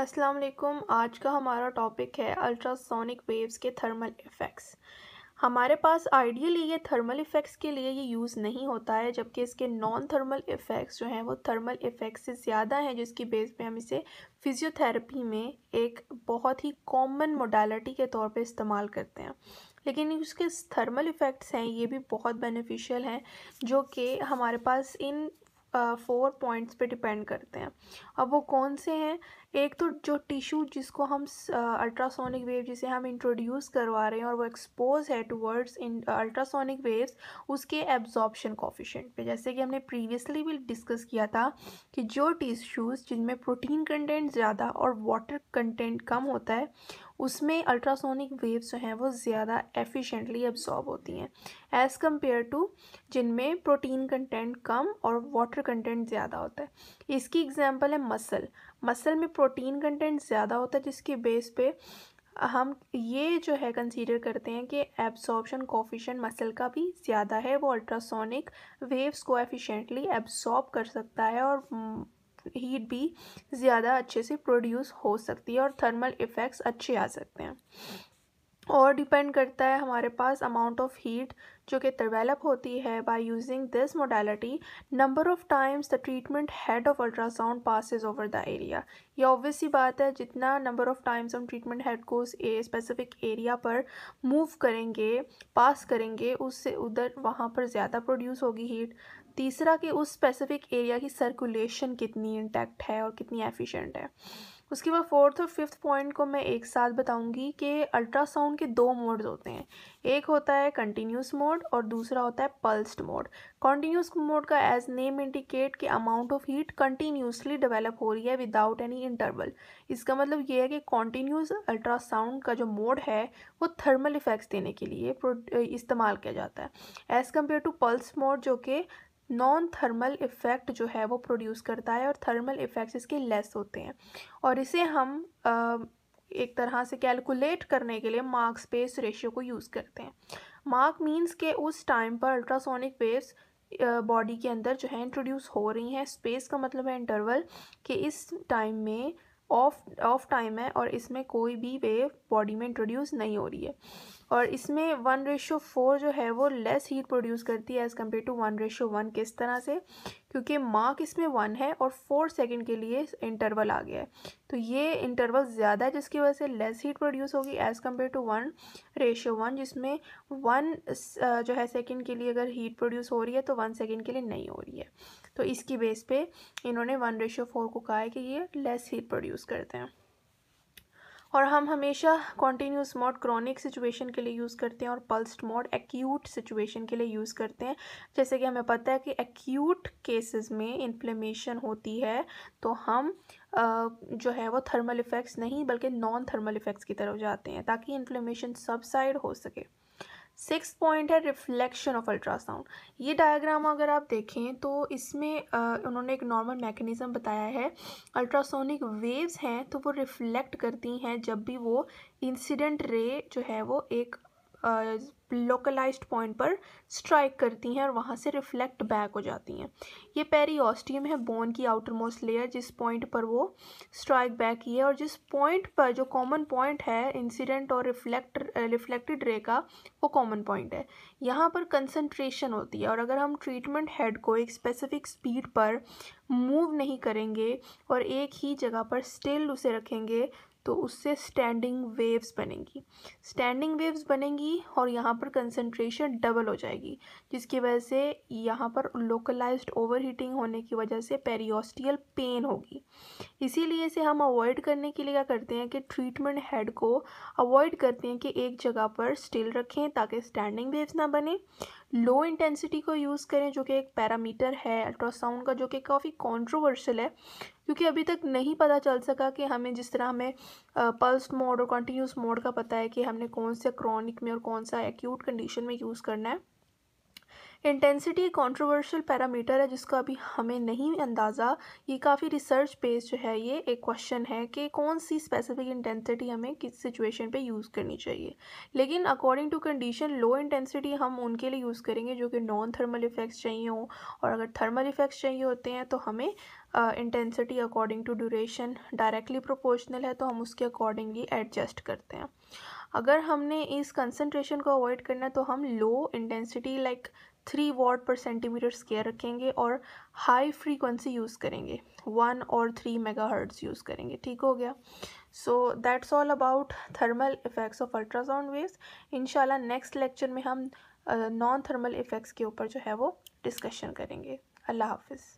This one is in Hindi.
अस्सलाम वालेकुम आज का हमारा टॉपिक है अल्ट्रासोनिक वेव्स के थर्मल इफ़ेक्ट्स हमारे पास आइडियली ये थर्मल इफ़ेक्ट्स के लिए ये यूज़ नहीं होता है जबकि इसके नॉन थर्मल इफ़ेक्ट्स जो हैं वो थर्मल इफ़ेक्ट्स से ज़्यादा हैं जिसकी बेस पे हम इसे फिज़ियोथेरेपी में एक बहुत ही कॉमन मोडालिटी के तौर पे इस्तेमाल करते हैं लेकिन उसके थर्मल इफ़ेक्ट्स हैं ये भी बहुत बेनिफिशियल हैं जो कि हमारे पास इन फोर पॉइंट्स पे डिपेंड करते हैं अब वो कौन से हैं एक तो जो टिश्यू जिसको हम अल्ट्रासोनिक वेव जिसे हम इंट्रोड्यूस करवा रहे हैं और वो एक्सपोज है टूवर्ड्स इन अल्ट्रासोनिक वेव्स उसके एब्जॉर्बशन कॉफिशेंट पे जैसे कि हमने प्रीवियसली भी डिस्कस किया था कि जो टिश्यूज़ जिनमें प्रोटीन कंटेंट ज़्यादा और वाटर कंटेंट कम होता है उसमें अल्ट्रासोनिक वेव्स जो हैं वो ज़्यादा एफिशिएंटली एब्जॉर्ब होती हैं एज़ कम्पेयर टू जिनमें प्रोटीन कंटेंट कम और वाटर कंटेंट ज़्यादा होता है इसकी एग्जांपल है मसल मसल में प्रोटीन कंटेंट ज़्यादा होता है जिसके बेस पे हम ये जो है कंसीडर करते हैं कि एब्सॉर्प्शन कोफिशन मसल का भी ज़्यादा है वो अल्ट्रासोनिक वेव्स को एफिशिएंटली एब्सॉर्ब कर सकता है और हीट भी ज़्यादा अच्छे से प्रोड्यूस हो सकती है और थर्मल इफ़ेक्ट्स अच्छे आ सकते हैं और डिपेंड करता है हमारे पास अमाउंट ऑफ हीट जो कि डेवलप होती है by using this modality number of times the treatment head of ultrasound passes over the area ये ऑब्वियसली बात है जितना नंबर ऑफ टाइम्स हम ट्रीटमेंट हेड को उस स्पेसिफिक एरिया पर मूव करेंगे पास करेंगे उससे उधर वहाँ पर ज़्यादा प्रोड्यूस होगी हीट तीसरा कि उस स्पेसिफिक एरिया की सर्कुलेशन कितनी इंटैक्ट है और कितनी एफिशिएंट है उसके बाद फोर्थ और फिफ्थ पॉइंट को मैं एक साथ बताऊंगी कि अल्ट्रासाउंड के दो मोड्स होते हैं एक होता है कंटिन्यूस मोड और दूसरा होता है पल्स्ड मोड कंटिन्यूस मोड का एज नेम इंडिकेट कि amount of heat continuously develop हो रही है विदाउट एनी इंटरवल इसका मतलब ये है कि कॉन्टीन्यूस अल्ट्रासाउंड का जो मोड है वो थर्मल इफेक्ट्स देने के लिए इस्तेमाल किया जाता है as compare to pulse mode जो कि नॉन थर्मल इफ़ेक्ट जो है वो प्रोड्यूस करता है और थर्मल इफ़ेक्ट्स इसके लेस होते हैं और इसे हम आ, एक तरह से कैलकुलेट करने के लिए मार्क स्पेस रेशियो को यूज़ करते हैं मार्क मीन्स के उस टाइम पर अल्ट्रासोनिक वेव्स बॉडी के अंदर जो है इंट्रोड्यूस हो रही हैं स्पेस का मतलब है इंटरवल कि इस टाइम में ऑफ ऑफ टाइम है और इसमें कोई भी वेव बॉडी में इंट्रोड्यूस नहीं हो रही है और इसमें वन रेशो फोर जो है वो लेस हीट प्रोड्यूस करती है as compare to one ratio one किस तरह से क्योंकि मार्क इसमें वन है और फोर सेकेंड के लिए इंटरवल आ गया है तो ये इंटरवल ज़्यादा है जिसकी वजह से लेस हीट प्रोड्यूस होगी as compare to one ratio one जिसमें वन uh, जो है सेकेंड के लिए अगर हीट प्रोड्यूस हो रही है तो वन सेकेंड के लिए नहीं हो रही है तो इसकी बेस पे इन्होंने वन रेशियो फोर को कहा है कि ये लेस हीट प्रोड्यूस करते हैं और हम हमेशा कॉन्टीन्यूस मोड क्रॉनिक सिचुएशन के लिए यूज़ करते हैं और पल्स्ड मोड एक्यूट सिचुएशन के लिए यूज़ करते हैं जैसे कि हमें पता है कि एक्यूट केसेस में इन्फ्लेमेशन होती है तो हम जो है वो थर्मल इफ़ेक्ट्स नहीं बल्कि नॉन थर्मल इफ़ेक्ट्स की तरफ जाते हैं ताकि इन्फ्लेमेशन सबसाइड हो सके सिक्स पॉइंट है रिफ्लेक्शन ऑफ अल्ट्रासाउंड ये डायग्राम अगर आप देखें तो इसमें आ, उन्होंने एक नॉर्मल मैकेनिज़्म बताया है अल्ट्रासोनिक वेव्स हैं तो वो रिफ्लेक्ट करती हैं जब भी वो इंसिडेंट रे जो है वो एक लोकलाइज्ड पॉइंट पर स्ट्राइक करती हैं और वहाँ से रिफ्लेक्ट बैक हो जाती हैं ये ऑस्टियम है बोन की आउटर मोस्ट लेयर जिस पॉइंट पर वो स्ट्राइक बैक की है और जिस पॉइंट पर जो कॉमन पॉइंट है इंसिडेंट और रिफ्लेक्ट रिफ्लेक्टेड रे का वो कॉमन पॉइंट है यहाँ पर कंसनट्रेशन होती है और अगर हम ट्रीटमेंट हेड को एक स्पेसिफिक स्पीड पर मूव नहीं करेंगे और एक ही जगह पर स्टिल उसे रखेंगे तो उससे स्टैंडिंग वेव्स बनेंगी स्टैंडिंग वेव्स बनेंगी और यहाँ पर कंसनट्रेशन डबल हो जाएगी जिसकी वजह से यहाँ पर लोकलाइज ओवरहीटिंग होने की वजह से पेरियोस्टियल पेन होगी इसीलिए इसे हम अवॉइड करने के लिए क्या करते हैं कि ट्रीटमेंट हेड को अवॉइड करते हैं कि एक जगह पर स्टिल रखें ताकि स्टैंडिंग वेव्स ना बने लो इंटेंसिटी को यूज़ करें जो कि एक पैरामीटर है अल्ट्रासाउंड का जो कि काफ़ी कंट्रोवर्शियल है क्योंकि अभी तक नहीं पता चल सका कि हमें जिस तरह हमें पल्स मोड और कंटिन्यूस मोड का पता है कि हमने कौन से क्रॉनिक में और कौन सा एक्यूट कंडीशन में यूज़ करना है इंटेंसिटी एक कॉन्ट्रोवर्शल पैरामीटर है जिसका अभी हमें नहीं अंदाज़ा ये काफ़ी रिसर्च बेस्ड है ये एक क्वेश्चन है कि कौन सी स्पेसिफिक इंटेंसिटी हमें किस सिचुएशन पे यूज़ करनी चाहिए लेकिन according to condition low intensity हम उनके लिए यूज़ करेंगे जो कि नॉन थर्मल इफ़ेक्ट्स चाहिए हों और अगर थर्मल इफ़ेक्ट्स चाहिए होते हैं तो हमें intensity according to duration directly proportional है तो हम उसके अकॉर्डिंगली एडजस्ट करते हैं अगर हमने इस कंसनट्रेशन को अवॉइड करना है तो हम low intensity like three watt per centimetre square रखेंगे और हाई फ्रीक्वेंसी यूज़ करेंगे वन और थ्री मेगा हर्ट्स यूज़ करेंगे ठीक हो गया so that's all about thermal effects of ultrasound waves इनशाला नेक्स्ट लेक्चर में हम नॉन थर्मल इफ़ेक्ट्स के ऊपर जो है वो डिस्कशन करेंगे अल्लाह हाफिज़